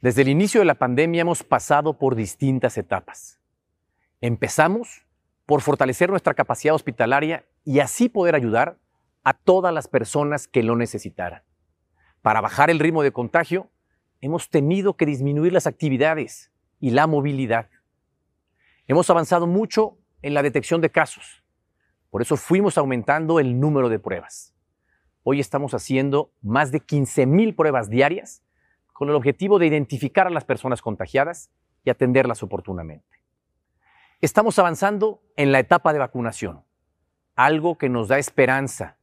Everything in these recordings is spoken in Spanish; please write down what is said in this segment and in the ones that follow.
Desde el inicio de la pandemia hemos pasado por distintas etapas. Empezamos por fortalecer nuestra capacidad hospitalaria y así poder ayudar a todas las personas que lo necesitaran. Para bajar el ritmo de contagio, hemos tenido que disminuir las actividades y la movilidad. Hemos avanzado mucho en la detección de casos. Por eso fuimos aumentando el número de pruebas. Hoy estamos haciendo más de 15.000 pruebas diarias con el objetivo de identificar a las personas contagiadas y atenderlas oportunamente. Estamos avanzando en la etapa de vacunación, algo que nos da esperanza,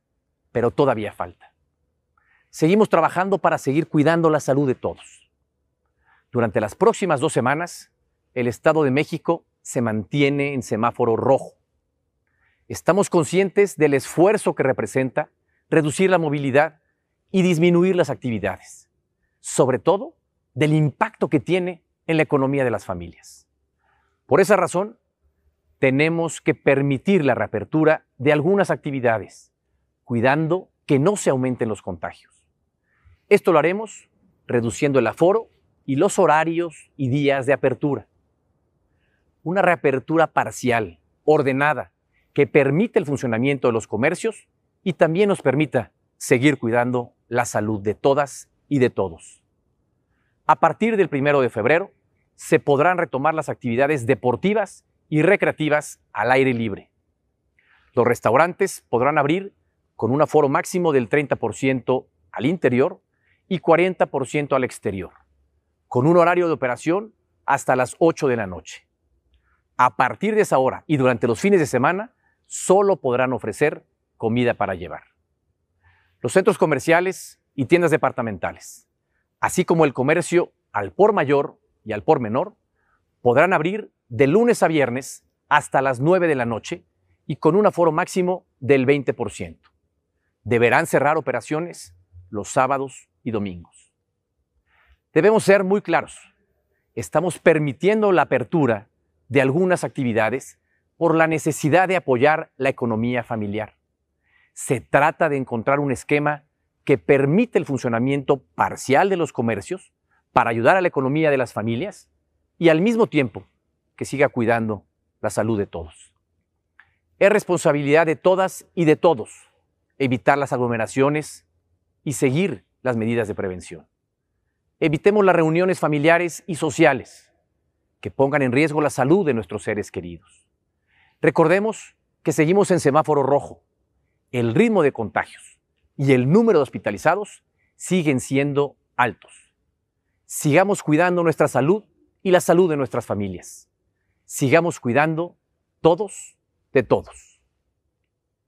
pero todavía falta. Seguimos trabajando para seguir cuidando la salud de todos. Durante las próximas dos semanas, el Estado de México se mantiene en semáforo rojo. Estamos conscientes del esfuerzo que representa reducir la movilidad y disminuir las actividades sobre todo, del impacto que tiene en la economía de las familias. Por esa razón, tenemos que permitir la reapertura de algunas actividades, cuidando que no se aumenten los contagios. Esto lo haremos reduciendo el aforo y los horarios y días de apertura. Una reapertura parcial, ordenada, que permite el funcionamiento de los comercios y también nos permita seguir cuidando la salud de todas y de todos. A partir del primero de febrero, se podrán retomar las actividades deportivas y recreativas al aire libre. Los restaurantes podrán abrir con un aforo máximo del 30% al interior y 40% al exterior, con un horario de operación hasta las 8 de la noche. A partir de esa hora y durante los fines de semana, solo podrán ofrecer comida para llevar. Los centros comerciales y tiendas departamentales, así como el comercio al por mayor y al por menor, podrán abrir de lunes a viernes hasta las 9 de la noche y con un aforo máximo del 20%. Deberán cerrar operaciones los sábados y domingos. Debemos ser muy claros. Estamos permitiendo la apertura de algunas actividades por la necesidad de apoyar la economía familiar. Se trata de encontrar un esquema que permite el funcionamiento parcial de los comercios para ayudar a la economía de las familias y al mismo tiempo que siga cuidando la salud de todos. Es responsabilidad de todas y de todos evitar las aglomeraciones y seguir las medidas de prevención. Evitemos las reuniones familiares y sociales que pongan en riesgo la salud de nuestros seres queridos. Recordemos que seguimos en semáforo rojo. El ritmo de contagios y el número de hospitalizados siguen siendo altos. Sigamos cuidando nuestra salud y la salud de nuestras familias. Sigamos cuidando todos de todos.